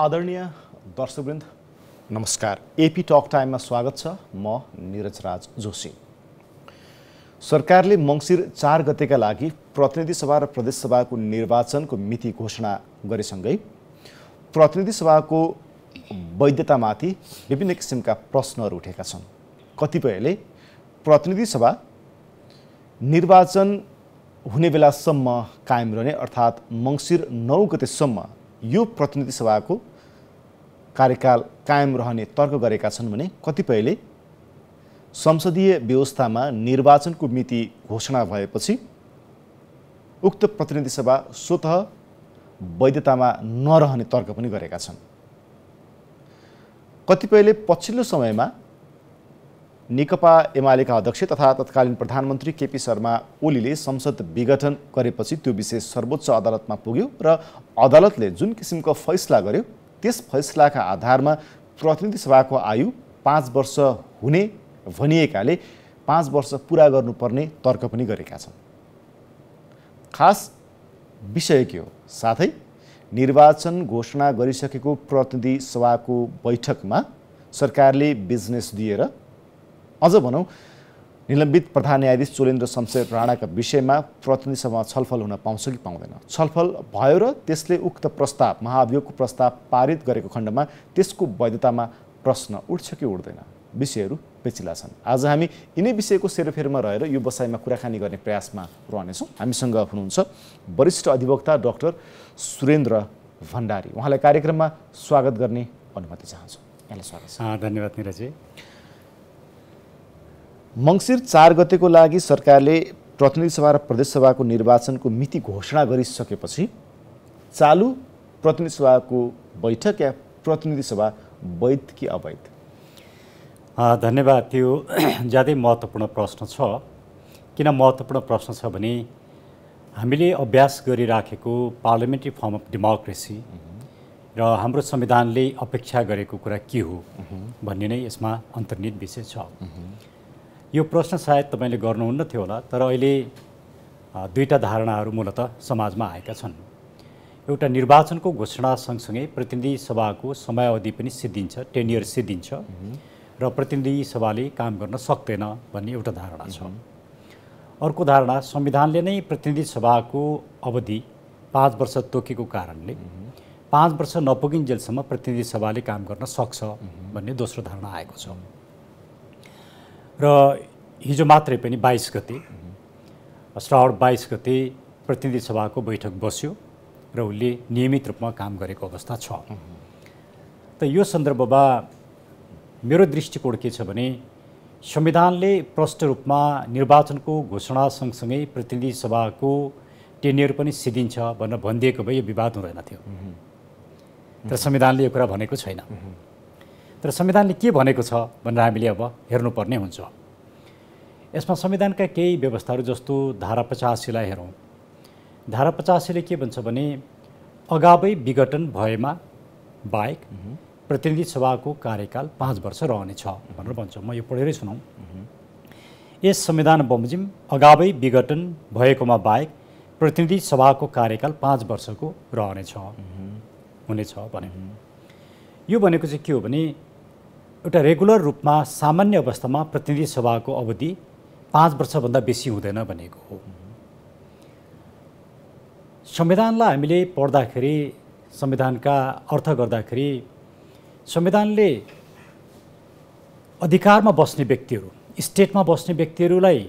आदरणीय दर्शकवृन्द नमस्कार AP talk टाइममा स्वागत छ म निरज राज जोशी सरकारले मङ्सिर चार गतेका लागि प्रतिनिधि सभा र प्रदेशसभाको निर्वाचनको मिति घोषणा गरेसँगै प्रतिनिधि सभाको वैधतामाथि विभिन्न किसिमका प्रश्नहरू उठेका छन् कतिपयले प्रतिनिधि सभा निर्वाचन हुने बेलासम्म कायम रहने अर्थात् मङ्सिर नौ गतेसम्म यो प्रतिनिधि सभाको कार्यकाल कायम रहने तर्क गरेका छन् भने कतिपयले संसदीय व्यवस्थामा निर्वाचनको मिति घोषणा भएपछि उक्त प्रतिनिधि सभा स्वत वैधतामा नरहने तर्क पनि गरेका छन् कतिपयले पछिल्लो समयमा नेकपा एमालेका अध्यक्ष तथा तत्कालीन प्रधानमन्त्री केपी शर्मा ओलीले संसद विघटन गरेपछि त्यो विषय सर्वोच्च अदालतमा पुग्यो र अदालतले जुन किसिमको फैसला गर्यो त्यस फैसलाका आधारमा प्रतिनिधि सभाको आयु पाँच वर्ष हुने भनिएकाले पाँच वर्ष पुरा गर्नुपर्ने तर्क पनि गरेका छन् खास विषय के हो साथै निर्वाचन घोषणा गरिसकेको प्रतिनिधि सभाको बैठकमा सरकारले बिजनेस दिएर अझ भनौँ निलम्बित प्रधान न्यायाधीश चोलेन्द्र शमशेर राणाका विषयमा प्रतिनिधि सभामा छलफल हुन पाउँछ कि पाउँदैन छलफल भयो र त्यसले उक्त प्रस्ताव महाभियोगको प्रस्ताव पारित गरेको खण्डमा त्यसको वैधतामा प्रश्न उठ्छ कि उठ्दैन विषयहरू पेचिला छन् आज हामी यिनै विषयको सेरोफेरमा रहेर यो बसाइमा कुराकानी गर्ने प्रयासमा रहनेछौँ हामीसँग हुनुहुन्छ वरिष्ठ अधिवक्ता डाक्टर सुरेन्द्र भण्डारी उहाँलाई कार्यक्रममा स्वागत गर्ने अनुमति चाहन्छु यहाँलाई स्वागत छ धन्यवाद निरजी मङ्सिर चार गतेको लागि सरकारले प्रतिनिधि सभा र प्रदेशसभाको निर्वाचनको मिति घोषणा गरिसकेपछि चालु प्रतिनिधि सभाको बैठक या प्रतिनिधि सभा वैध कि अवैध धन्यवाद त्यो ज्यादै महत्त्वपूर्ण प्रश्न छ किन महत्त्वपूर्ण प्रश्न छ भने हामीले अभ्यास गरिराखेको पार्लिमेन्ट्री फर्म अफ डेमोक्रेसी र हाम्रो संविधानले अपेक्षा गरेको कुरा के हो भन्ने नै यसमा अन्तर्निहित विषय छ यो प्रश्न सायद तपाईँले गर्नुहुन्न थियो होला तर अहिले दुईवटा धारणाहरू मूलत समाजमा आएका छन् एउटा निर्वाचनको घोषणा सँगसँगै प्रतिनिधि सभाको समयावधि पनि सिद्धिन्छ टेन इयर सिद्धिन्छ र प्रतिनिधि सभाले काम गर्न सक्दैन भन्ने एउटा धारणा छ अर्को धारणा संविधानले नै प्रतिनिधि सभाको अवधि पाँच वर्ष तोकेको कारणले पाँच वर्ष नपुगिन्जेलसम्म प्रतिनिधि सभाले काम गर्न सक्छ भन्ने दोस्रो धारणा आएको छ र हिजो मात्रै पनि बाइस गते श्रावण बाइस गते प्रतिनिधि सभाको बैठक बस्यो र उसले नियमित रूपमा काम गरेको अवस्था छ त यो सन्दर्भमा मेरो दृष्टिकोण के छ भने संविधानले प्रष्ट रूपमा निर्वाचनको घोषणा सँगसँगै प्रतिनिधि सभाको टेन्यर पनि सिद्धिन्छ भनेर भनिदिएको भए यो विवाद हुँदैन थियो तर संविधानले यो कुरा भनेको छैन तर संविधानले के भनेको छ भनेर हामीले अब हेर्नुपर्ने हुन्छ यसमा संविधानका केही व्यवस्थाहरू जस्तो धारा पचासीलाई हेरौँ धारा पचासीले के भन्छ भने अगावै विघटन भएमा बाहेक प्रतिनिधि सभाको कार्यकाल पाँच वर्ष रहनेछ भनेर भन्छ म यो पढेरै सुनाउँ यस संविधान बमोजिम अगावै विघटन भएकोमा बाहेक प्रतिनिधि सभाको कार्यकाल पाँच वर्षको रहनेछ हुनेछ भने यो भनेको चाहिँ के हो भने एउटा रेगुलर रूपमा सामान्य अवस्थामा प्रतिनिधि सभाको अवधि पाँच वर्षभन्दा बेसी हुँदैन भनेको हो संविधानलाई हामीले पढ्दाखेरि संविधानका अर्थ गर्दाखेरि संविधानले अधिकारमा बस्ने व्यक्तिहरू स्टेटमा बस्ने व्यक्तिहरूलाई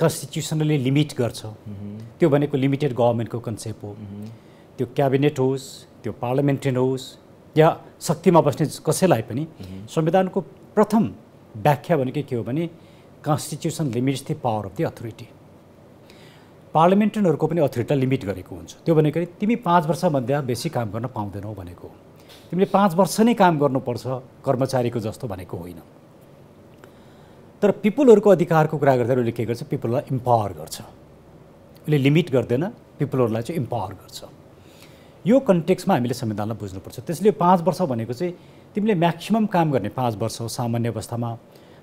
कन्स्टिट्युसनले लिमिट गर्छ त्यो भनेको लिमिटेड गभर्मेन्टको कन्सेप्ट हो त्यो क्याबिनेट होस् त्यो पार्लिमेन्टेरियन होस् या शक्तिमा बस्ने कसैलाई पनि संविधानको प्रथम व्याख्या भनेको के हो भने constitution limits the power of the authority पार्लिमेन्टेरियनहरूको पनि अथोरिटीलाई लिमिट गरेको हुन्छ त्यो भनेको तिमी पाँच वर्षभन्दा बेसी काम गर्न पाउँदैनौ भनेको तिमीले पाँच वर्ष नै काम गर्नुपर्छ कर्मचारीको जस्तो भनेको होइन तर पिपुलहरूको अधिकारको कुरा गर्दा उसले के गर्छ पिपुललाई इम्पावर गर्छ उसले लिमिट गर्दैन पिपुलहरूलाई चाहिँ इम्पावर गर्छ यो कन्टेक्समा हामीले संविधानलाई बुझ्नुपर्छ त्यसले पाँच वर्ष भनेको चाहिँ तिमीले म्याक्सिमम् काम गर्ने पाँच वर्ष सामान्य अवस्थामा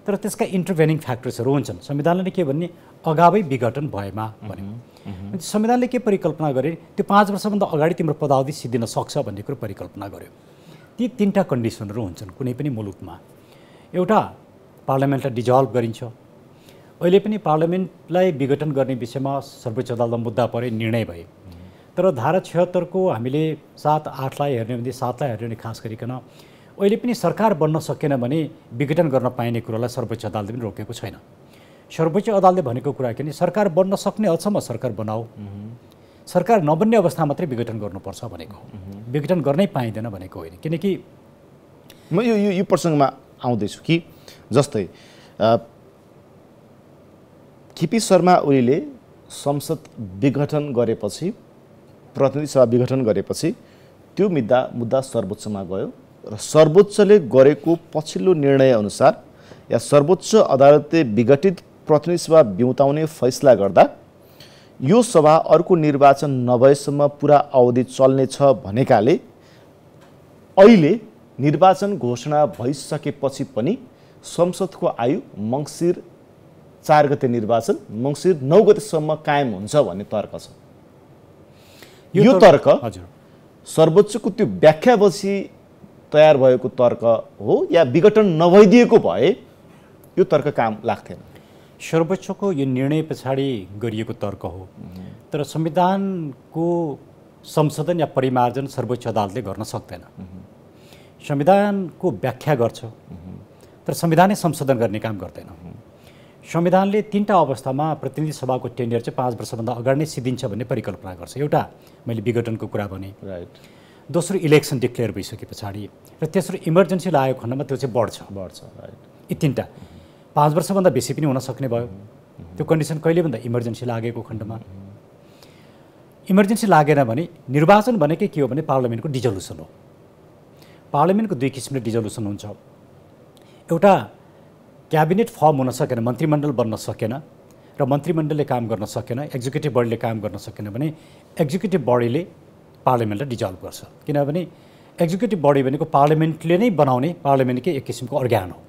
तर त्यसका इन्टरभेनिङ फ्याक्टर्सहरू हुन्छन् संविधानले नै के भन्ने अगावै विघटन भएमा भने संविधानले के परिकल्पना गरे त्यो पाँच वर्षभन्दा अगाडि तिम्रो पदावधि सिद्धिन सक्छ भन्ने कुरो परिकल्पना गर्यो ती तिनवटा कन्डिसनहरू हुन्छन् कुनै पनि मुलुकमा एउटा पार्लियामेन्टलाई डिजल्भ गरिन्छ अहिले पनि पार्लियामेन्टलाई विघटन गर्ने विषयमा सर्वोच्च अदालतमा मुद्दा परे निर्णय भए तर धारा छिहत्तरको हामीले सात आठलाई हेर्ने भने सातलाई हेर्ने भने खास गरिकन अहिले पनि सरकार बन्न सकेन भने विघटन गर्न पाइने कुरालाई सर्वोच्च अदालतले पनि रोकेको छैन सर्वोच्च अदालतले भनेको कुरा के भने सरकार बन्न सक्ने अझसम्म सरकार बनाऊ सरकार नबन्ने अवस्था मात्रै विघटन गर्नुपर्छ भनेको विघटन गर्नै पाइँदैन भनेको होइन किनकि म यो यो प्रसङ्गमा आउँदैछु कि जस्तै केपी शर्मा ओलीले संसद विघटन गरेपछि प्रतिनिधि सभा विघटन गरेपछि त्यो मुद्दा मुद्दा सर्वोच्चमा गयो र सर्वोच्चले गरेको पछिल्लो निर्णयअनुसार या सर्वोच्च अदालतले विघटित प्रतिनिधि सभा बिउताउने फैसला गर्दा यो सभा अर्को निर्वाचन नभएसम्म पुरा अवधि चल्नेछ भनेकाले अहिले निर्वाचन घोषणा भइसकेपछि पनि संसदको आयु मङ्सिर चार गते निर्वाचन मङ्सिर नौ गतेसम्म कायम हुन्छ भन्ने तर्क छ यो तर्क हजुर सर्वोच्चको त्यो व्याख्यापछि तयार भएको तर्क हो या विघटन नभइदिएको भए यो तर्क काम लाग्थेन सर्वोच्चको यो निर्णय पछाडि गरिएको तर्क हो तर संविधानको संशोधन या परिमार्जन सर्वोच्च अदालतले गर्न सक्दैन संविधानको व्याख्या गर्छ तर संविधानै संशोधन गर्ने काम गर्दैन संविधानले तिनवटा अवस्थामा प्रतिनिधि सभाको टेन्डर चाहिँ पाँच वर्षभन्दा अगाडि नै सिद्धिन्छ भन्ने परिकल्पना गर्छ एउटा मैले विघटनको कुरा भने राइट दोस्रो इलेक्सन डिक्लेयर भइसके पछाडि र तेस्रो इमर्जेन्सी लागेको खण्डमा त्यो चाहिँ बढ्छ बढ्छ राइट यी तिनवटा पाँच वर्षभन्दा बेसी पनि हुन सक्ने भयो त्यो कन्डिसन कहिले भन्दा इमर्जेन्सी लागेको खण्डमा इमर्जेन्सी लागेन भने निर्वाचन भनेकै के हो भने पार्लियामेन्टको डिजोल्युसन हो पार्लियामेन्टको दुई किसिमले डिजोल्युसन हुन्छ एउटा क्याबिनेट फर्म हुन सकेन मन्त्रीमण्डल बन्न सकेन र मन्त्रीमण्डलले काम गर्न सकेन एक्जिक्युटिभ बडीले काम गर्न सकेन भने एक्जिक्युटिभ बडीले पार्लियामेन्टलाई डिजल्भ गर्छ किनभने एक्जिक्युटिभ बडी भनेको पार्लियामेन्टले नै बनाउने पार्लियामेन्टकै एक किसिमको अर्ग्यान हो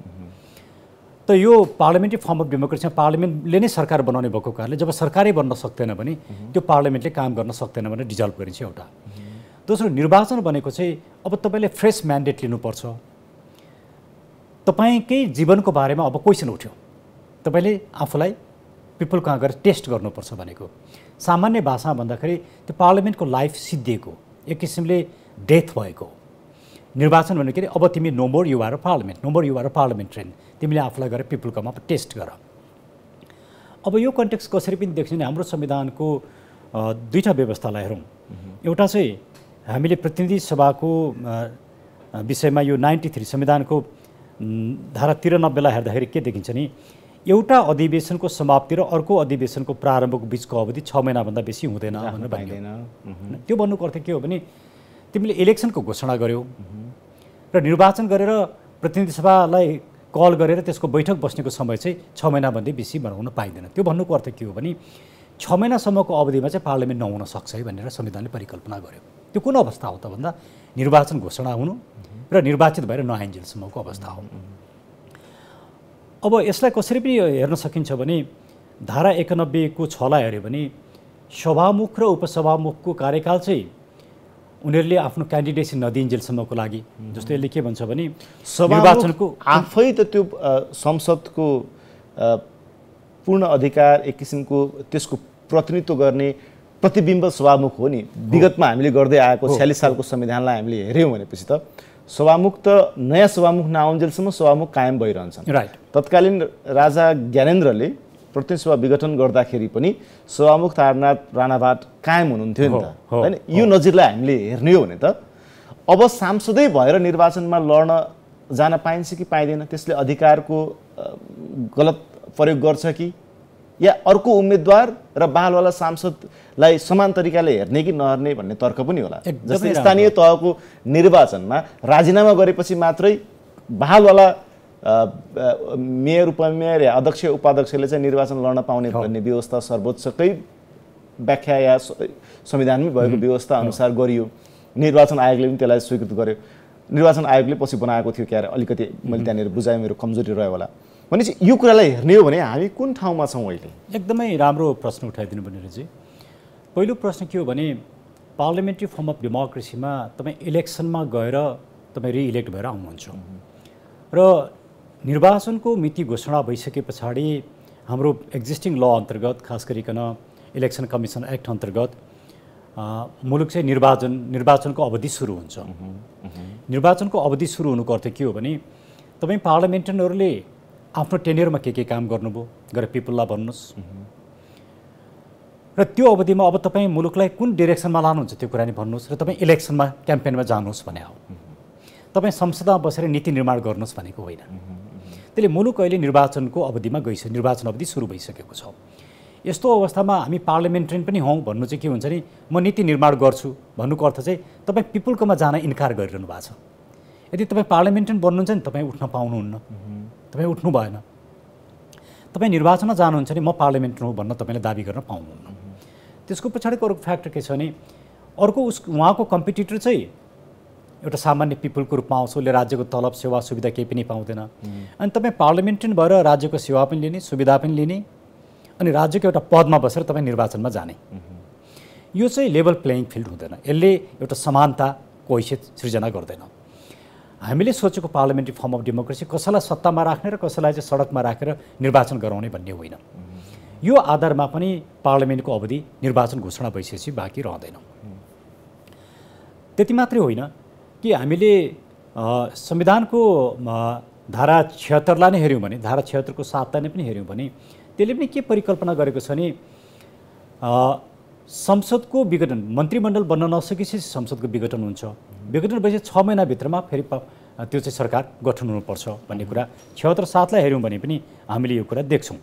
त यो पार्लियामेन्ट्री फर्म अफ डेमोक्रेसीमा पार्लियामेन्टले नै सरकार बनाउने भएको कारणले जब सरकारै बन्न सक्दैन भने त्यो पार्लियामेन्टले काम गर्न सक्दैन भने डिजल्भ गरिन्छ एउटा दोस्रो निर्वाचन भनेको चाहिँ अब तपाईँले फ्रेस म्यान्डेट लिनुपर्छ तपाईँकै जीवनको बारेमा अब क्वेसन उठ्यो तपाईँले आफूलाई पिपल कहाँ गएर टेस्ट गर्नुपर्छ भनेको सामान्य भाषामा भन्दाखेरि त्यो पार्लियामेन्टको लाइफ सिद्धिएको एक किसिमले डेथ भएको निर्वाचन भनेको के अरे अब तिमी नोम्बर युवा र पार्लियामेन्ट नोम्बर युवा र ट्रेन तिमीले आफूलाई गएर पिपुल कमा टेस्ट गर अब यो कन्टेक्स कसरी पनि देख्छौँ भने हाम्रो संविधानको दुईवटा व्यवस्थालाई हेरौँ एउटा चाहिँ हामीले प्रतिनिधि सभाको विषयमा यो नाइन्टी थ्री संविधानको धारा तिरानब्बेलाई हेर्दाखेरि के देखिन्छ नि एउटा अधिवेशनको समाप्ति र अर्को अधिवेशनको प्रारम्भको बिचको अवधि छ महिनाभन्दा बेसी हुँदैन भनेर भनिँदैन त्यो भन्नुको अर्थ के हो भने तिमीले इलेक्सनको घोषणा गर्यौ र निर्वाचन गरेर प्रतिनिधि सभालाई कल गरेर त्यसको बैठक बस्नेको समय चाहिँ छ महिनाभन्दा बेसी बनाउन पाइँदैन त्यो भन्नुको अर्थ के हो भने छ महिनासम्मको अवधिमा चाहिँ पार्लियामेन्ट नहुन सक्छ है भनेर संविधानले परिकल्पना गर्यो त्यो कुन अवस्था हो त भन्दा निर्वाचन घोषणा हुनु र निर्वाचित भएर नआइन्जेलसम्मको अवस्था हो अब यसलाई कसरी पनि हेर्न सकिन्छ भने धारा एकानब्बेको छलाई हेऱ्यो भने सभामुख र उपसभामुखको कार्यकाल चाहिँ उनीहरूले आफ्नो क्यान्डिडेसी नदिइन्जेलसम्मको लागि जस्तो यसले के भन्छ भने निर्वाचनको आफै त त्यो संसदको पूर्ण अधिकार एक किसिमको त्यसको प्रतिनिधित्व गर्ने प्रतिबिम्ब सभामुख हो नि विगतमा हामीले गर्दै आएको छ्यालिस सालको संविधानलाई हामीले हेऱ्यौँ भनेपछि त सभामुख त नयाँ सभामुख नआउन्जेलसम्म सभामुख कायम भइरहन्छन् राइट तत्कालीन राजा ज्ञानेन्द्रले प्रतिनिधि सभा विघटन गर्दाखेरि पनि सभामुख तारनाथ राणाभाट कायम हुनुहुन्थ्यो नि त होइन यो नजिरलाई हामीले हेर्ने हो भने त अब सांसदै भएर निर्वाचनमा लड्न जान पाइन्छ कि पाइँदैन त्यसले अधिकारको गलत प्रयोग गर्छ कि या अर्को उम्मेद्वार र बालवाला सांसदलाई समान तरिकाले हेर्ने कि नहेर्ने भन्ने तर्क पनि होला जस्तै स्थानीय तहको निर्वाचनमा राजीनामा गरेपछि मात्रै बालवाला मेयर उपमेयर या अध्यक्ष उपाध्यक्षले चाहिँ निर्वाचन लड्न पाउने भन्ने व्यवस्था सर्वोच्चकै व्याख्या या संविधानमै भएको व्यवस्था अनुसार गरियो निर्वाचन आयोगले पनि त्यसलाई स्वीकृत गर्यो निर्वाचन आयोगले पछि बनाएको थियो क्यारे अलिकति मैले त्यहाँनिर बुझाएँ मेरो कमजोरी रह्यो होला भनेपछि यो कुरालाई हेर्ने हो भने हामी कुन ठाउँमा छौँ अहिले एकदमै राम्रो प्रश्न उठाइदिनु भनेर चाहिँ पहिलो प्रश्न के हो भने पार्लियामेन्ट्री फर्म अफ डेमोक्रेसीमा तपाईँ इलेक्सनमा गएर तपाईँ रिइलेक्ट भएर आउनुहुन्छ र निर्वाचनको मिति घोषणा भइसके पछाडि हाम्रो एक्जिस्टिङ ल अन्तर्गत खास गरिकन इलेक्सन कमिसन एक्ट अन्तर्गत मुलुक चाहिँ निर्वाचन निर्वाचनको अवधि सुरु हुन्छ निर्वाचनको अवधि सुरु हुनुको अर्थ के हो भने तपाईँ पार्लियामेन्टेरियनहरूले आफ्नो टेनियरमा के के काम गर्नुभयो गरेर पिपुललाई भन्नुहोस् र त्यो अवधिमा अब तपाईँ मुलुकलाई कुन डिरेक्सनमा लानुहुन्छ त्यो कुरा नि भन्नुहोस् र तपाईँ इलेक्सनमा क्याम्पेनमा जानुहोस् भने हो तपाईँ संसदमा बसेर नीति निर्माण गर्नुहोस् भनेको होइन त्यसले मुलुक अहिले निर्वाचनको अवधिमा गइसक्यो निर्वाचन अवधि सुरु भइसकेको छ यस्तो अवस्थामा हामी पार्लिमेन्टेरियन पनि हौँ भन्नु चाहिँ के हुन्छ नि म नीति निर्माण गर्छु भन्नुको अर्थ चाहिँ तपाईँ पिपुलकोमा जान इन्कार गरिरहनु भएको छ यदि तपाईँ पार्लिमेन्टेरियन बन्नुहुन्छ नि तपाईँ उठ्न पाउनुहुन्न तपाईँ उठ्नु भएन तपाईँ निर्वाचनमा जानुहुन्छ नि म पार्लियामेन्ट हो भन्न तपाईँले दावी गर्न पाउनुहुन्न त्यसको पछाडिको अर्को फ्याक्टर के छ भने अर्को उस उहाँको कम्पिटिटर चाहिँ एउटा सामान्य पिपुलको रूपमा आउँछ उसले राज्यको तलब सेवा सुविधा केही पनि पाउँदैन अनि तपाईँ पार्लियामेन्टेरियन भएर राज्यको सेवा पनि लिने सुविधा पनि लिने अनि राज्यको एउटा पदमा बसेर तपाईँ निर्वाचनमा जाने यो चाहिँ लेभल प्लेइङ फिल्ड हुँदैन यसले एउटा समानताको हैसियत सृजना गर्दैन हामीले सोचेको पार्लियामेन्ट्री फर्म अफ डेमोक्रेसी कसैलाई सत्तामा राख्ने र कसैलाई चाहिँ सडकमा राखेर निर्वाचन गराउने भन्ने होइन यो आधारमा पनि पार्लियामेन्टको अवधि निर्वाचन घोषणा भइसकेपछि बाँकी रहँदैन त्यति मात्रै होइन कि हामीले संविधानको धारा छिहत्तरलाई नै हेऱ्यौँ भने धारा छिहत्तरको सातलाई नै पनि हेऱ्यौँ भने त्यसले पनि के परिकल्पना गरेको छ भने संसदको विघटन मन्त्रीमण्डल बन्न नसकेपछि संसदको विघटन हुन्छ विघटन भएपछि छ महिनाभित्रमा फेरि त्यो चाहिँ सरकार गठन हुनुपर्छ भन्ने कुरा क्षेत्र सातलाई हेऱ्यौँ भने पनि हामीले यो कुरा देख्छौँ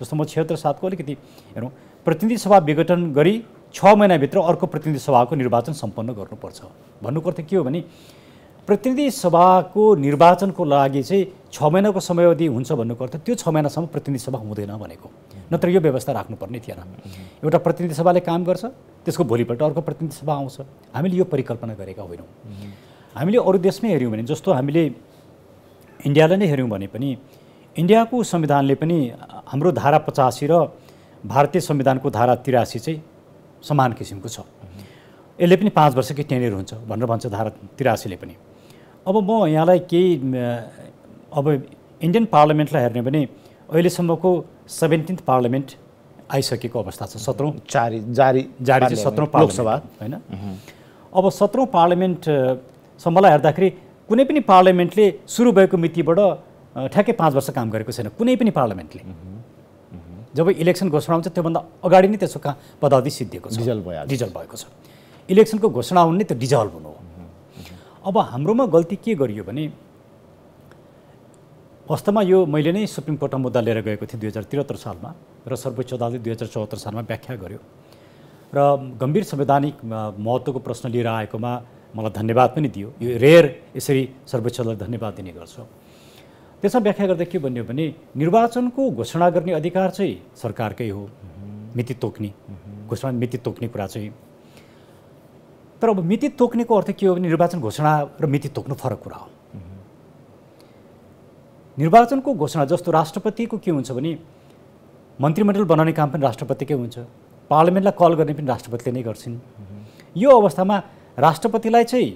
जस्तो म क्षेत्र सातको अलिकति हेरौँ प्रतिनिधि सभा विघटन गरी छ महिनाभित्र अर्को प्रतिनिधि सभाको निर्वाचन सम्पन्न गर्नुपर्छ भन्नुको अर्थ के हो भने प्रतिनिधि सभाको निर्वाचनको लागि चाहिँ छ महिनाको समय समयावधि हुन्छ भन्नुको अर्थ त्यो छ महिनासम्म प्रतिनिधि सभा हुँदैन भनेको नत्र यो व्यवस्था राख्नुपर्ने थिएन एउटा प्रतिनिधि सभाले काम गर्छ त्यसको भोलिपल्ट अर्को प्रतिनिधि सभा आउँछ हामीले यो परिकल्पना गरेका होइनौँ हामीले अरू देशमै हेऱ्यौँ भने जस्तो हामीले इन्डियालाई नै हेऱ्यौँ भने पनि इन्डियाको संविधानले पनि हाम्रो धारा पचासी र भारतीय संविधानको धारा तिरासी चाहिँ समान किसिमको छ यसले पनि पाँच वर्षकै टेनियर हुन्छ भनेर भन्छ धारा तिरासीले पनि अब म यहाँलाई केही अब इन्डियन पार्लियामेन्टलाई हेर्ने भने अहिलेसम्मको सेभेन्टिन्थ पार्लियामेन्ट आइसकेको अवस्था छ सत्रौँ जारी जारी जारी सत्रौँ लोकसभा होइन अब सत्रौँ पार्लियामेन्टसम्मलाई हेर्दाखेरि कुनै पनि पार्लियामेन्टले सुरु भएको मितिबाट ठ्याक्कै पाँच वर्ष काम गरेको छैन कुनै पनि पार्लियामेन्टले जब इलेक्सन घोषणा हुन्छ त्योभन्दा अगाडि नै त्यसको पदावधि सिद्धिएको छ डिजल्भ भयो डिजल भएको छ इलेक्सनको घोषणा हुने त्यो डिजल्भ हुनु हो अब हाम्रोमा गल्ती के गरियो भने वास्तवमा यो मैले नै सुप्रिम कोर्टमा मुद्दा लिएर गएको थिएँ दुई हजार त्रिहत्तर सालमा र सर्वोच्च अदालतले दुई हजार चौहत्तर सालमा व्याख्या गर्यो र गम्भीर संवैधानिक महत्त्वको प्रश्न लिएर आएकोमा मलाई धन्यवाद पनि दियो यो रेयर यसरी सर्वोच्च अदालत धन्यवाद दिने गर्छ त्यसमा व्याख्या गर्दा के भन्यो भने निर्वाचनको घोषणा गर्ने अधिकार चाहिँ सरकारकै हो मिति तोक्ने घोषणा मिति तोक्ने कुरा चाहिँ तर अब मिति तोक्नेको अर्थ के हो भने निर्वाचन घोषणा र मिति तोक्नु फरक कुरा हो निर्वाचनको घोषणा जस्तो राष्ट्रपतिको के हुन्छ भने मन्त्रीमण्डल बनाउने काम पनि राष्ट्रपतिकै हुन्छ पार्लिमेन्टलाई कल गर्ने पनि राष्ट्रपतिले नै गर्छिन् यो अवस्थामा राष्ट्रपतिलाई चाहिँ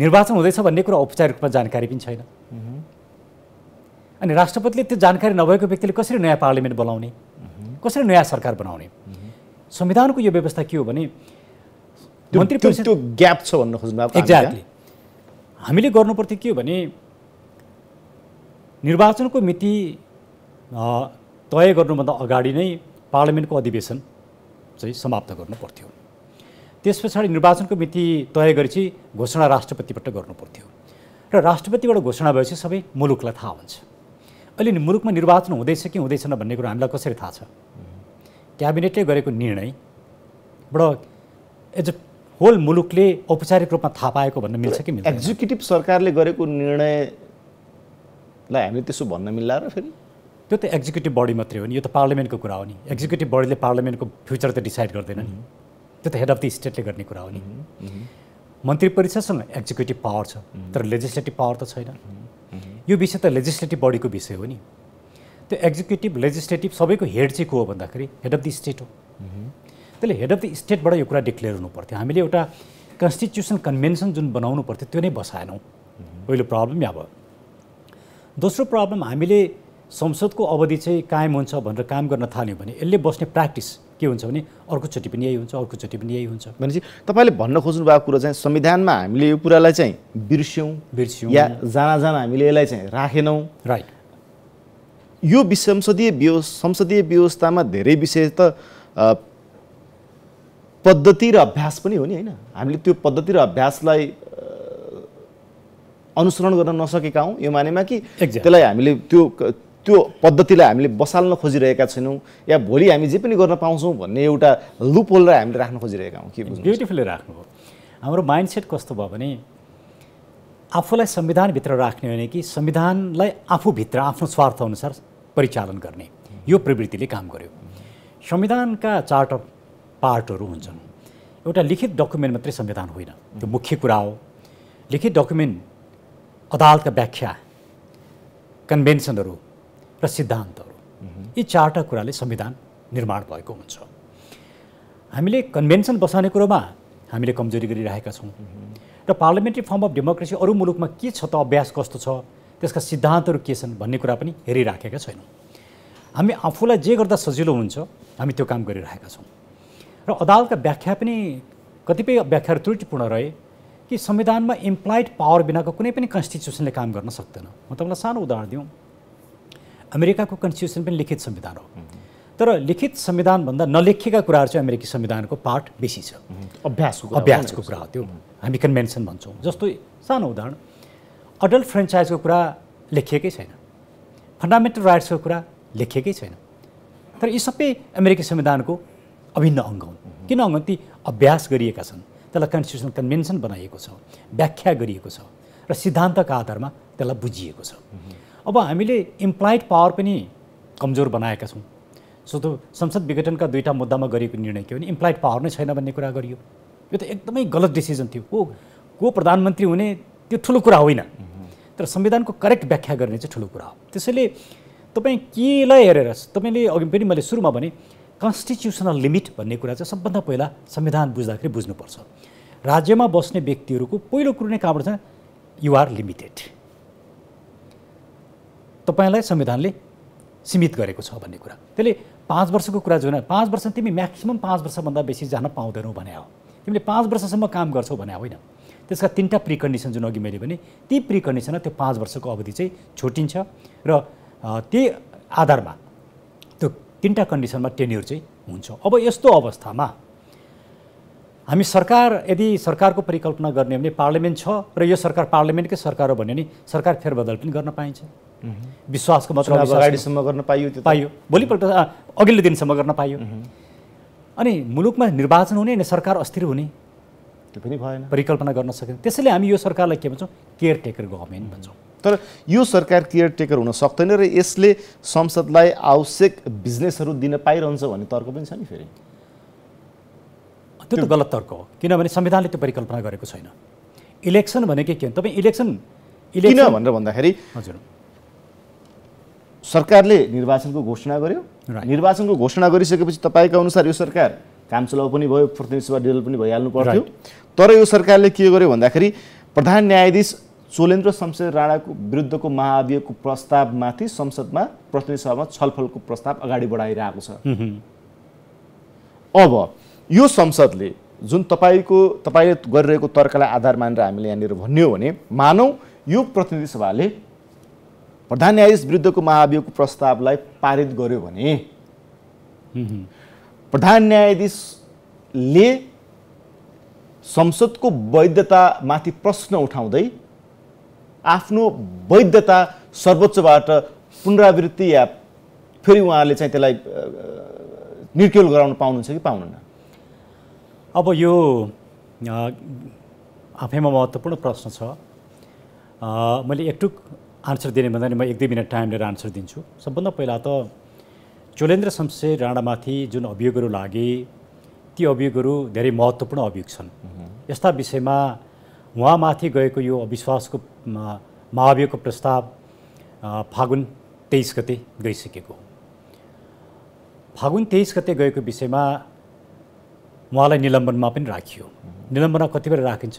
निर्वाचन हुँदैछ भन्ने कुरा औपचारिक रूपमा जानकारी पनि छैन अनि राष्ट्रपतिले त्यो जानकारी नभएको व्यक्तिले कसरी नयाँ पार्लियामेन्ट बनाउने कसरी नयाँ सरकार बनाउने संविधानको यो व्यवस्था के हो भने मन्त्री परिषद ग्याप छ भन्न खोज्नु एक्ज्याक्टली हामीले गर्नुपर्थ्यो के भने निर्वाचनको मिति तय गर्नुभन्दा अगाडि नै पार्लियामेन्टको अधिवेशन चाहिँ समाप्त गर्नु पर्थ्यो त्यस पछाडि निर्वाचनको मिति तय गरेपछि घोषणा राष्ट्रपतिबाट गर्नु पर्थ्यो र राष्ट्रपतिबाट घोषणा भएपछि सबै मुलुकलाई थाहा हुन्छ अहिले मुलुकमा निर्वाचन हुँदैछ कि हुँदैछ भन्ने कुरो हामीलाई कसरी थाहा छ क्याबिनेटले गरेको निर्णयबाट एज अ होल मुलुकले औपचारिक रूपमा थाहा पाएको भन्न मिल्छ कि मिल्छ एक्जिक्युटिभ सरकारले गरेको निर्णयलाई हामीले त्यसो भन्न मिल्ला र फेरि त्यो त एक्जिक्युटिभ बडी मात्रै हो नि यो त पार्लियामेन्टको कुरा हो नि एक्जिक्युटिभ बडीले पार्लियामेन्टको फ्युचर त डिसाइड गर्दैन नि त्यो त हेड अफ द स्टेटले गर्ने कुरा हो नि मन्त्री परिषदसँग एक्जिक्युटिभ पावर छ तर लेजिस्लेटिभ पावर त छैन यो विषय त लेजिस्लेटिभ बडीको विषय हो नि त्यो एक्जिक्युटिभ लेजिस्लेटिभ सबैको हेड चाहिँ को हो भन्दाखेरि हेड अफ द स्टेट हो त्यसले हेड अफ द स्टेटबाट यो कुरा डिक्लेयर हुनुपर्थ्यो हामीले एउटा कन्स्टिट्युसन कन्भेन्सन जुन बनाउनु पर्थ्यो त्यो नै बसाएनौँ पहिलो प्रब्लम अब दोस्रो प्रब्लम हामीले संसदको अवधि चाहिँ कायम हुन्छ भनेर काम गर्न थाल्यौँ भने यसले बस्ने प्र्याक्टिस के हुन्छ भने अर्कोचोटि पनि यही हुन्छ अर्कोचोटि पनि यही हुन्छ भनेपछि तपाईँले भन्न खोज्नु भएको कुरो चाहिँ संविधानमा हामीले यो कुरालाई चाहिँ बिर्स्यौँ बिर्स्यौँ या जाना जान हामीले यसलाई चाहिँ राखेनौँ राइट यो संसदीय संसदीय व्यवस्थामा धेरै विषय त पद्धति र अभ्यास पनि हो नि होइन हामीले त्यो पद्धति र अभ्यासलाई अनुसरण गर्न नसकेका हौँ यो मानेमा कि त्यसलाई हामीले त्यो त्यो पद्धतिलाई हामीले बसाल्न खोजिरहेका छैनौँ या भोलि हामी जे पनि गर्न पाउँछौँ भन्ने एउटा लुप होललाई हामीले राख्न खोजिरहेका हौँ के ब्युटिफुल्ली हो हाम्रो माइन्डसेट कस्तो भयो भने आफूलाई संविधानभित्र राख्ने होइन कि संविधानलाई आफूभित्र आफ्नो स्वार्थ अनुसार परिचालन गर्ने यो प्रवृत्तिले काम गर्यो संविधानका चार्ट अफ पार्टहरू हुन्छन् एउटा लिखित डकुमेन्ट मात्रै संविधान होइन त्यो मुख्य कुरा हो लिखित डकुमेन्ट अदालतका व्याख्या कन्भेन्सनहरू र सिद्धान्तहरू यी चारवटा कुराले संविधान निर्माण भएको हुन्छ हामीले कन्भेन्सन बसाउने कुरोमा हामीले कमजोरी गरिरहेका छौँ र पार्लिमेन्ट्री फर्म अफ डेमोक्रेसी अरू मुलुकमा के छ त अभ्यास कस्तो छ त्यसका सिद्धान्तहरू के छन् भन्ने कुरा पनि हेरिराखेका छैनौँ हामी आफूलाई जे गर्दा सजिलो हुन्छ हामी त्यो काम गरिरहेका छौँ र अदालतका व्याख्या पनि कतिपय व्याख्याहरू त्रुटिपूर्ण रहे कि संविधानमा इम्प्लाइड पावर बिनाको कुनै पनि कन्स्टिट्युसनले काम गर्न सक्दैन म तपाईँलाई सानो उदाहरण दिउँ अमेरिकाको कन्स्टिट्युसन पनि लिखित संविधान हो तर लिखित संविधानभन्दा नलेखिएका कुराहरू चाहिँ अमेरिकी संविधानको पार्ट बेसी छ अभ्यासको अभ्यासको कुरा हो त्यो हामी कन्भेन्सन भन्छौँ जस्तो सानो उदाहरण अडल्ट फ्रेन्चाइजको कुरा लेखिएकै छैन फन्डामेन्टल राइट्सको कुरा लेखिएकै छैन तर यी सबै अमेरिकी संविधानको अभिन्न अङ्ग हुन् किन अङ्ग ती अभ्यास गरिएका छन् त्यसलाई कन्स्टिट्युसन कन्भेन्सन बनाइएको छ व्याख्या गरिएको छ र सिद्धान्तका आधारमा त्यसलाई बुझिएको छ अब हामीले इम्प्लाइड पावर पनि कमजोर बनाएका छौँ सो त संसद विघटनका दुईवटा मुद्दामा गरिएको निर्णय के भने इम्प्लाइड पावर नै छैन भन्ने कुरा गरियो यो त एकदमै गलत डिसिजन थियो को को प्रधानमन्त्री हुने त्यो ठुलो कुरा होइन तर संविधानको करेक्ट व्याख्या गर्ने चाहिँ ठुलो कुरा हो त्यसैले तपाईँ केलाई हेरेर तपाईँले अघि पनि मैले सुरुमा भने कन्स्टिट्युसनल लिमिट भन्ने कुरा चाहिँ सबभन्दा पहिला संविधान बुझ्दाखेरि बुझ्नुपर्छ राज्यमा बस्ने व्यक्तिहरूको पहिलो कुरो नै कहाँबाट छ युआर लिमिटेड तपाईँलाई संविधानले सीमित गरेको छ भन्ने कुरा त्यसले पाँच वर्षको कुरा जुन पाँच वर्ष तिमी म्याक्सिमम् पाँच वर्षभन्दा बेसी जान पाउँदैनौ भने हो तिमीले पाँच वर्षसम्म काम गर्छौ भने होइन त्यसका तिनवटा प्रिकन्डिसन जुन अघि मैले भने ती प्रिकन्डिसनमा त्यो पाँच वर्षको अवधि चाहिँ छुटिन्छ र त्यही आधारमा तिनवटा कन्डिसनमा टेन्युर चाहिँ हुन्छ अब यस्तो अवस्थामा हामी सरकार यदि सरकारको परिकल्पना गर्ने हो भने पार्लियामेन्ट छ र यो सरकार पार्लियामेन्टकै सरकार हो भने नि सरकार फेरबदल पनि गर्न पाइन्छ विश्वासको मतलब अगाडिसम्म गर्न पाइयो त्यो पाइयो भोलिपल्ट अघिल्लो दिनसम्म गर्न पाइयो अनि मुलुकमा निर्वाचन हुने अनि सरकार अस्थिर हुने त्यो पनि भएन परिकल्पना गर्न सकेन त्यसैले हामी यो सरकारलाई के भन्छौँ केयरटेकर गभर्मेन्ट भन्छौँ तर यो सरकार केयर टेकर हुन सक्दैन र यसले संसदलाई आवश्यक बिजनेसहरू दिन पाइरहन्छ भन्ने तर्क पनि छ नि फेरि त्यो त गलत तर्क हो किनभने संविधानले त्यो परिकल्पना गरेको छैन इलेक्सन भनेको के हो तपाईँ इलेक्सन इलेक्सन भनेर भन्दाखेरि हजुर सरकारले निर्वाचनको घोषणा गर्यो निर्वाचनको घोषणा गरिसकेपछि तपाईँका अनुसार यो सरकार काम चलाउ पनि भयो प्रतिनिधि सभा डिल पनि भइहाल्नु पर्थ्यो तर यो सरकारले के गर्यो भन्दाखेरि प्रधान न्यायाधीश चोलेन्द्र शमशेर राणाको विरुद्धको महाभियोगको प्रस्तावमाथि संसदमा प्रतिनिधि सभामा छलफलको प्रस्ताव अगाडि बढाइरहेको छ अब यो संसदले जुन तपाईँको तपाईँले गरिरहेको तर्कलाई आधार मानेर हामीले यहाँनिर भन्यो भने मानौ यो प्रतिनिधि सभाले प्रधान न्यायाधीश विरुद्धको महाभियोगको प्रस्तावलाई पारित गर्यो भने प्रधान न्यायाधीशले संसदको वैधतामाथि प्रश्न उठाउँदै आफ्नो वैधता सर्वोच्चबाट पुनरावृत्ति या फेरि उहाँले चाहिँ त्यसलाई निर्क्योल गराउन पाउनुहुन्छ कि पाउनुहुन्न अब यो आफैमा महत्त्वपूर्ण प्रश्न छ मैले एकटुक आन्सर दिने भन्दा पनि म एक दुई मिनट टाइम लिएर आन्सर दिन्छु सबभन्दा पहिला त चोलेन्द्र शमशेर राणामाथि जुन अभियोगहरू लागे ती अभियोगहरू धेरै महत्त्वपूर्ण अभियोग छन् यस्ता विषयमा उहाँमाथि गएको यो अविश्वासको महाभियोगको प्रस्ताव फागुन तेइस गते गइसकेको फागुन तेइस गते गएको विषयमा उहाँलाई निलम्बनमा पनि राखियो निलम्बनमा कतिपय राखिन्छ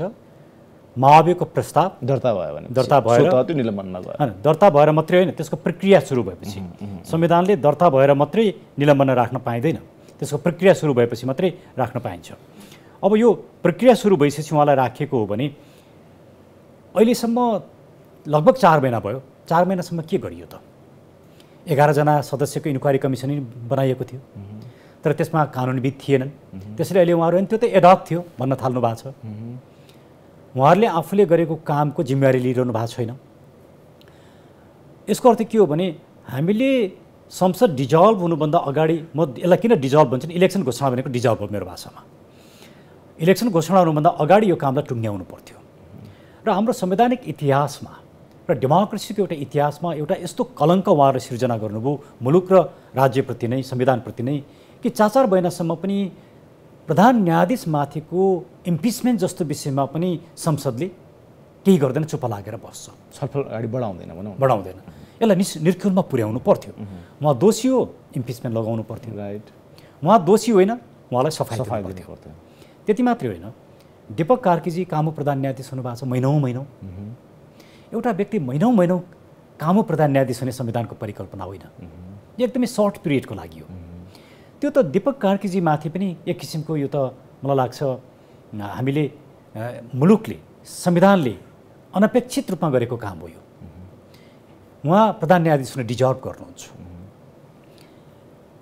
माओवादीको प्रस्ताव दर्ता भयो भने दर्ता भएर त्यो निलम्बनमा गयो होइन दर्ता भएर मात्रै होइन त्यसको प्रक्रिया सुरु भएपछि संविधानले दर्ता भएर मात्रै निलम्बन राख्न पाइँदैन त्यसको प्रक्रिया सुरु भएपछि मात्रै राख्न पाइन्छ अब यो प्रक्रिया सुरु भइसकेपछि उहाँलाई राखिएको हो भने अहिलेसम्म लगभग चार महिना भयो चार महिनासम्म के गरियो त एघारजना सदस्यको इन्क्वायरी कमिसन बनाइएको थियो तर त्यसमा कानुनविद थिएनन् त्यसैले अहिले उहाँहरू त्यो त एडप्ट थियो भन्न थाल्नु भएको छ उहाँहरूले आफूले गरेको कामको जिम्मेवारी लिइरहनु भएको छैन यसको अर्थ के हो भने हामीले संसद डिजल्भ हुनुभन्दा अगाडि म यसलाई किन डिजल्भ भन्छ इलेक्सन घोषणा भनेको डिजल्भ हो मेरो भाषामा इलेक्सन घोषणा हुनुभन्दा अगाडि यो कामलाई टुङ्ग्याउनु पर्थ्यो र हाम्रो संवैधानिक इतिहासमा र डेमोक्रेसीको एउटा इतिहासमा एउटा यस्तो कलङ्क उहाँहरू सिर्जना गर्नुभयो मुलुक र राज्यप्रति नै संविधानप्रति नै कि चार चार महिनासम्म पनि प्रधान न्यायाधीशमाथिको इम्पिचमेन्ट जस्तो विषयमा पनि संसदले केही गर्दैन चुप लागेर बस्छ छलफल अगाडि बढाउँदैन भनौँ बढाउँदैन यसलाई निस् निर्कुलमा पुर्याउनु पर्थ्यो उहाँ दोषी हो इम्पिचमेन्ट लगाउनु पर्थ्यो राइट उहाँ दोषी होइन उहाँलाई सफाइ सफाइ पर्थ्यो त्यति मात्रै होइन दीपक कार्कीजी कामो प्रधान न्यायाधीश हुनुभएको छ महिनौँ महिनौँ एउटा व्यक्ति महिनौँ महिनौँ कामो प्रधान न्यायाधीश हुने संविधानको परिकल्पना होइन यो एकदमै सर्ट पिरियडको लागि हो त्यो त दीपक कार्कीजीमाथि पनि एक किसिमको यो त मलाई लाग्छ हामीले मुलुकले संविधानले अनपेक्षित रूपमा गरेको काम हो यो उहाँ प्रधान न्यायाधीश हुन डिजर्भ गर्नुहुन्छ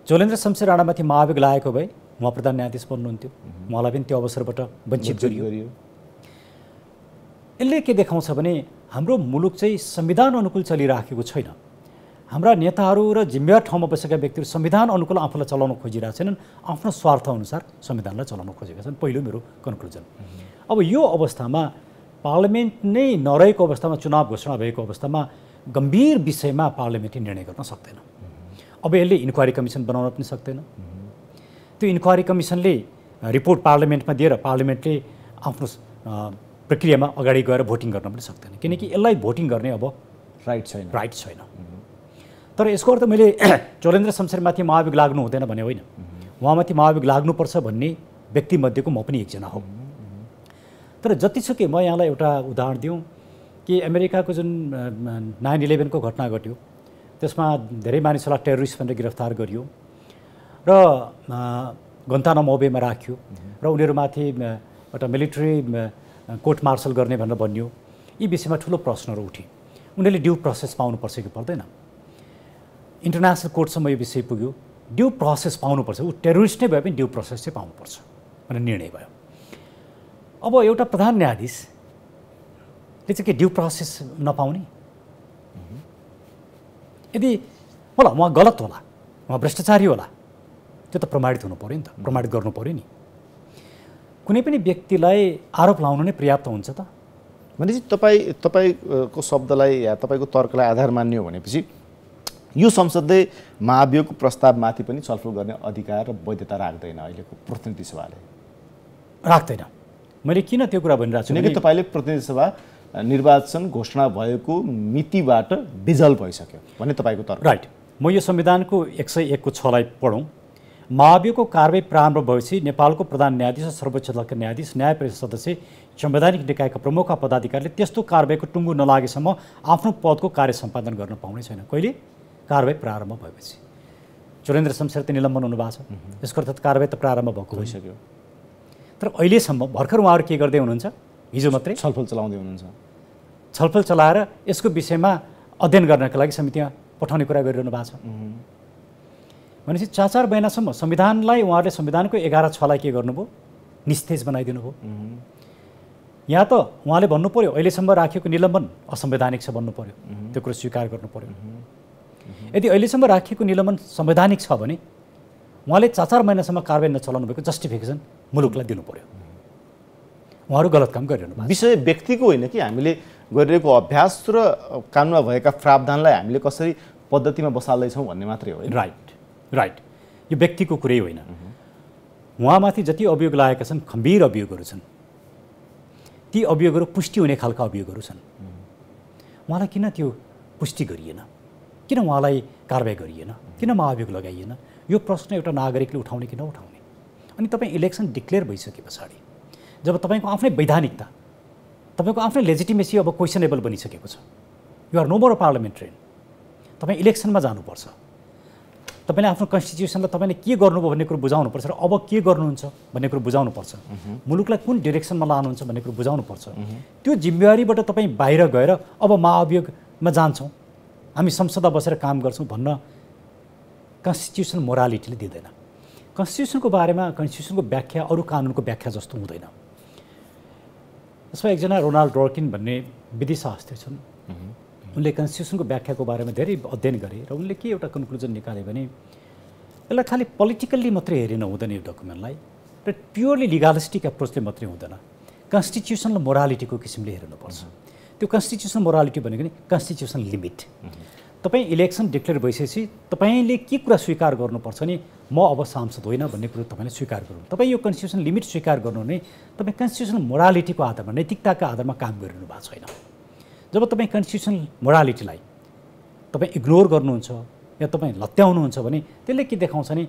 जोलेन्द्र शमशेर राणामाथि महाभियोग लागेको भए उहाँ प्रधान न्यायाधीश बन्नुहुन्थ्यो उहाँलाई पनि त्यो अवसरबाट वञ्चित गरियो यसले के देखाउँछ भने हाम्रो मुलुक चाहिँ संविधान अनुकूल चलिराखेको छैन हाम्रा नेताहरू र जिम्मेवार ठाउँमा बसेका व्यक्तिहरू संविधान अनुकूल आफूलाई चलाउन खोजिरहेका छैनन् आफ्नो अनुसार संविधानलाई चलाउन खोजेका छन् पहिलो मेरो कन्क्लुजन अब यो अवस्थामा पार्लियामेन्ट नै नरहेको अवस्थामा चुनाव घोषणा भएको अवस्थामा गम्भीर विषयमा पार्लियामेन्टले निर्णय गर्न सक्दैन अब यसले इन्क्वायरी कमिसन बनाउन पनि सक्दैन त्यो इन्क्वायरी कमिसनले रिपोर्ट पार्लियामेन्टमा दिएर पार्लियामेन्टले आफ्नो प्रक्रियामा अगाडि गएर भोटिङ गर्न पनि सक्दैन किनकि यसलाई भोटिङ गर्ने अब राइट छैन राइट छैन तर यसको अर्थ मैले चोलेन्द्र शमशेरमाथि महाभियोग लाग्नु हुँदैन भने होइन उहाँमाथि महाभियोग लाग्नुपर्छ भन्ने व्यक्तिमध्येको म पनि एकजना हो तर जतिसुकै म यहाँलाई एउटा उदाहरण दिउँ कि अमेरिकाको जुन नाइन इलेभेनको घटना घट्यो त्यसमा धेरै मानिसहरूलाई टेरोरिस्ट भनेर गिरफ्तार गरियो र घन्ता मोबेमा राख्यो र उनीहरूमाथि एउटा मिलिट्री कोर्ट मार्सल गर्ने भनेर भनियो यी विषयमा ठुलो प्रश्नहरू उठे उनीहरूले ड्यु प्रोसेस पाउनुपर्छ कि पर्दैन इन्टरनेसनल कोर्टसम्म यो विषय पुग्यो ड्यु प्रोसेस पाउनुपर्छ ऊ टेरोरिस्ट नै भए पनि ड्यु प्रोसेस चाहिँ पाउनुपर्छ भनेर निर्णय भयो अब एउटा प्रधान न्यायाधीशले चाहिँ के ड्यु प्रोसेस नपाउने यदि होला उहाँ गलत होला उहाँ भ्रष्टाचारी होला त्यो त प्रमाणित हुनु पऱ्यो नि त प्रमाणित गर्नु पऱ्यो नि कुनै पनि व्यक्तिलाई आरोप लाउनु नै पर्याप्त हुन्छ त भनेपछि तपाईँ तपाईँको शब्दलाई या तपाईँको तर्कलाई आधार मान्यो भनेपछि यो संसदले महाभियोगको प्रस्तावमाथि पनि छलफल गर्ने अधिकार र वैधता राख्दैन अहिलेको प्रतिनिधि सभाले राख्दैन मैले किन त्यो कुरा भनिरहेको छु किनकि तपाईँले प्रतिनिधि सभा निर्वाचन घोषणा भएको मितिबाट बिजल भइसक्यो भन्ने तपाईँको तर्क राइट म यो संविधानको एक सय एकको छलाई पढौँ महाभियोगको कारवाही प्रारम्भ भएपछि नेपालको प्रधान न्यायाधीश र सर्वोच्च दलका न्यायाधीश न्याय परिषद सदस्य संवैधानिक निकायका प्रमुख पदाधिकारीले त्यस्तो कारवाहीको टुङ्गो नलागेसम्म आफ्नो पदको कार्य सम्पादन गर्न पाउने छैन कहिले कारवाही प्रारम्भ भएपछि चुरेन्द्र शमशेर त निलम्बन हुनुभएको छ यसको अर्थात् कारवाही त प्रारम्भ भएको भइसक्यो तर अहिलेसम्म भर्खर उहाँहरू के गर्दै हुनुहुन्छ हिजो मात्रै छलफल चलाउँदै हुनुहुन्छ छलफल चलाएर यसको विषयमा अध्ययन गर्नका लागि समितिमा पठाउने कुरा गरिरहनु भएको छ भनेपछि चार चार महिनासम्म संविधानलाई उहाँहरूले संविधानको एघार छलाई के गर्नुभयो निस्तेज बनाइदिनु भयो यहाँ त उहाँले भन्नु पऱ्यो अहिलेसम्म राखिएको निलम्बन असंवैधानिक छ भन्नु पऱ्यो त्यो कुरो स्वीकार गर्नु पऱ्यो यदि अहिलेसम्म राखिएको निलम्बन संवैधानिक छ भने उहाँले चार चार महिनासम्म कारवाही नचलाउनु भएको जस्टिफिकेसन मुलुकलाई दिनु पऱ्यो उहाँहरू गलत काम गरिरहनु विषय व्यक्तिको होइन कि हामीले गरिरहेको अभ्यास र कानुनमा भएका प्रावधानलाई हामीले कसरी पद्धतिमा बसाल्दैछौँ भन्ने मात्रै हो राइट राइट यो व्यक्तिको कुरै होइन उहाँमाथि जति अभियोग लागेका छन् खम्बीर अभियोगहरू छन् ती अभियोगहरू पुष्टि हुने खालका अभियोगहरू छन् उहाँलाई किन त्यो पुष्टि गरिएन किन उहाँलाई कारवाही गरिएन किन महाभियोग लगाइएन यो प्रश्न एउटा नागरिकले उठाउने कि नउठाउने अनि तपाईँ इलेक्सन डिक्लेयर भइसके पछाडि जब तपाईँको आफ्नै वैधानिकता तपाईँको आफ्नै लेजिटिमेसी अब क्वेसनेबल बनिसकेको छ you are no more parliamentarian तपाईँ इलेक्सनमा जानुपर्छ तपाईँले आफ्नो कन्स्टिट्युसनलाई तपाईँले के गर्नुभयो भन्ने कुरो बुझाउनुपर्छ र अब के गर्नुहुन्छ भन्ने कुरो बुझाउनुपर्छ मुलुकलाई कुन डिरेक्सनमा लानुहुन्छ भन्ने कुरो बुझाउनुपर्छ त्यो जिम्मेवारीबाट तपाईँ बाहिर गएर अब महाअभियोगमा जान्छौँ हामी संसदमा बसेर काम गर्छौँ भन्न कन्स्टिट्युसन मोरालिटीले दिँदैन कन्स्टिट्युसनको बारेमा कन्स्टिट्युसनको व्याख्या अरू कानुनको व्याख्या जस्तो हुँदैन यसमा एकजना रोनाल्ड डर्किन भन्ने विधिशास्त्री छन् उनले कन्स्टिट्युसनको व्याख्याको बारेमा धेरै अध्ययन गरे र उनले के एउटा कन्क्लुजन निकाले भने यसलाई खालि पोलिटिकल्ली मात्रै हेरिन हुँदैन यो डकुमेन्टलाई र प्योरली लिगालिस्टिक एप्रोचले मात्रै हुँदैन कन्स्टिट्युसनल मोरालिटीको किसिमले हेर्नुपर्छ त्यो कन्स्टिट्युसन मोरालिटी भनेको नि कन्स्टिट्युसन लिमिट तपाईँ इलेक्सन डिक्लेयर भइसकेपछि तपाईँले के कुरा स्वीकार गर्नुपर्छ नि म अब सांसद होइन भन्ने कुरो तपाईँले स्वीकार गर्नु तपाईँ यो कन्स्टिट्युसन लिमिट स्वीकार गर्नु भने तपाईँ कन्स्टिट्युसन मोरालिटीको आधारमा नैतिकताको आधारमा काम गरिरहनु भएको छैन जब तपाईँ कन्स्टिट्युसन मोरालिटीलाई तपाईँ इग्नोर गर्नुहुन्छ या तपाईँ लत्याउनुहुन्छ भने त्यसले के देखाउँछ नि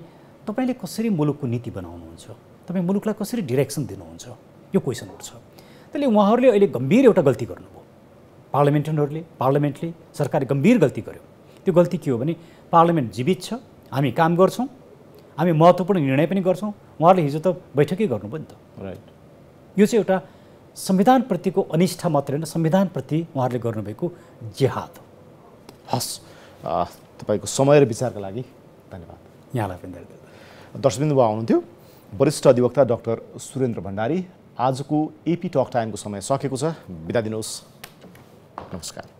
तपाईँले कसरी मुलुकको नीति बनाउनुहुन्छ तपाईँ मुलुकलाई कसरी डिरेक्सन दिनुहुन्छ यो क्वेसन उठ्छ त्यसले उहाँहरूले अहिले गम्भीर एउटा गल्ती गर्नुभयो पार्लियामेन्टनहरूले पार्लियामेन्टले सरकारले गम्भीर गल्ती गर्यो त्यो गल्ती के हो भने पार्लियामेन्ट जीवित छ हामी काम गर्छौँ हामी महत्त्वपूर्ण निर्णय पनि गर्छौँ उहाँहरूले हिजो त बैठकै गर्नु नि त राइट यो चाहिँ एउटा संविधानप्रतिको अनिष्ठा मात्र होइन संविधानप्रति उहाँहरूले गर्नुभएको जेहाद हो हस् तपाईँको समय र विचारका लागि धन्यवाद यहाँलाई पनि धन्यवाद बाबा हुनुहुन्थ्यो वरिष्ठ अधिवक्ता डाक्टर सुरेन्द्र भण्डारी आजको एपी टक टाइमको समय सकेको छ बिदा दिनुहोस् No, es